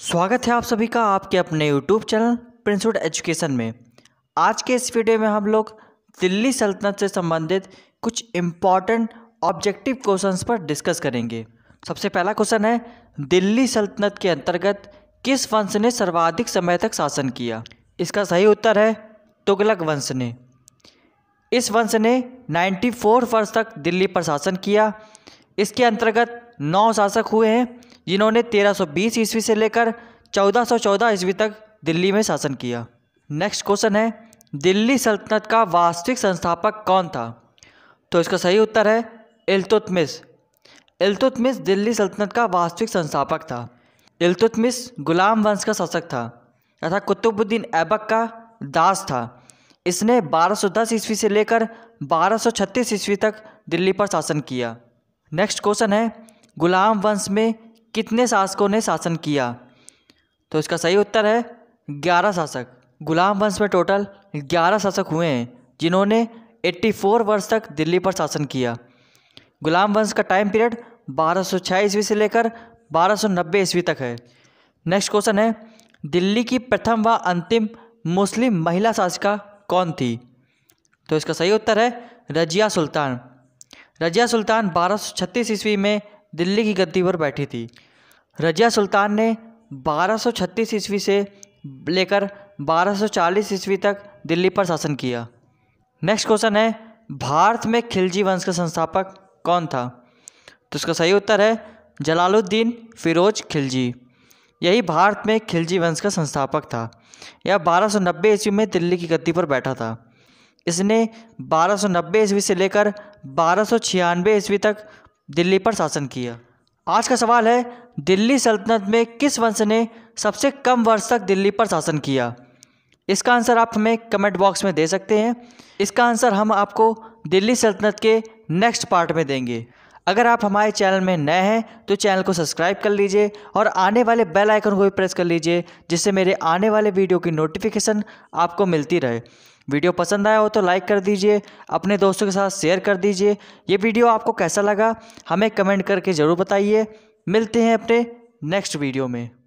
स्वागत है आप सभी का आपके अपने YouTube चैनल प्रिंसवुड एजुकेशन में आज के इस वीडियो में हम लोग दिल्ली सल्तनत से संबंधित कुछ इम्पॉर्टेंट ऑब्जेक्टिव क्वेश्चंस पर डिस्कस करेंगे सबसे पहला क्वेश्चन है दिल्ली सल्तनत के अंतर्गत किस वंश ने सर्वाधिक समय तक शासन किया इसका सही उत्तर है तुगलक वंश ने इस वंश ने नाइन्टी वर्ष तक दिल्ली पर शासन किया इसके अंतर्गत नौ शासक हुए हैं जिन्होंने 1320 ईस्वी से लेकर 1414 ईस्वी तक दिल्ली में शासन किया नेक्स्ट क्वेश्चन है दिल्ली सल्तनत का वास्तविक संस्थापक कौन था तो इसका सही उत्तर है इल्तुतमिस इल्तुतमिस दिल्ली सल्तनत का वास्तविक संस्थापक था इल्तुतमिस गुलाम वंश का शासक था तथा कुतुबुद्दीन ऐबक का दास था इसने 1210 ईस्वी से लेकर 1236 ईस्वी तक दिल्ली पर शासन किया नेक्स्ट क्वेश्चन है गुलाम वंश में कितने शासकों ने शासन किया तो इसका सही उत्तर है ग्यारह शासक गुलाम वंश में टोटल ग्यारह शासक हुए हैं जिन्होंने एट्टी फोर वर्ष तक दिल्ली पर शासन किया गुलाम वंश का टाइम पीरियड बारह सौ छः ईस्वी से लेकर बारह सौ नब्बे ईस्वी तक है नेक्स्ट क्वेश्चन है दिल्ली की प्रथम व अंतिम मुस्लिम महिला शासिका कौन थी तो इसका सही उत्तर है रजिया सुल्तान रजिया सुल्तान बारह सौ छत्तीस ईस्वी में दिल्ली की गद्दी पर बैठी थी रजिया सुल्तान ने 1236 ईस्वी से लेकर 1240 ईस्वी तक दिल्ली पर शासन किया नेक्स्ट क्वेश्चन है भारत में खिलजी वंश का संस्थापक कौन था तो इसका सही उत्तर है जलालुद्दीन फिरोज खिलजी यही भारत में खिलजी वंश का संस्थापक था यह 1290 ईस्वी में दिल्ली की गद्दी पर बैठा था इसने 1290 ईस्वी से लेकर बारह ईस्वी तक दिल्ली पर शासन किया आज का सवाल है दिल्ली सल्तनत में किस वंश ने सबसे कम वर्ष तक दिल्ली पर शासन किया इसका आंसर आप हमें कमेंट बॉक्स में दे सकते हैं इसका आंसर हम आपको दिल्ली सल्तनत के नेक्स्ट पार्ट में देंगे अगर आप हमारे चैनल में नए हैं तो चैनल को सब्सक्राइब कर लीजिए और आने वाले बेल आइकन को भी प्रेस कर लीजिए जिससे मेरे आने वाले वीडियो की नोटिफिकेशन आपको मिलती रहे वीडियो पसंद आया हो तो लाइक कर दीजिए अपने दोस्तों के साथ शेयर कर दीजिए ये वीडियो आपको कैसा लगा हमें कमेंट करके ज़रूर बताइए मिलते हैं अपने नेक्स्ट वीडियो में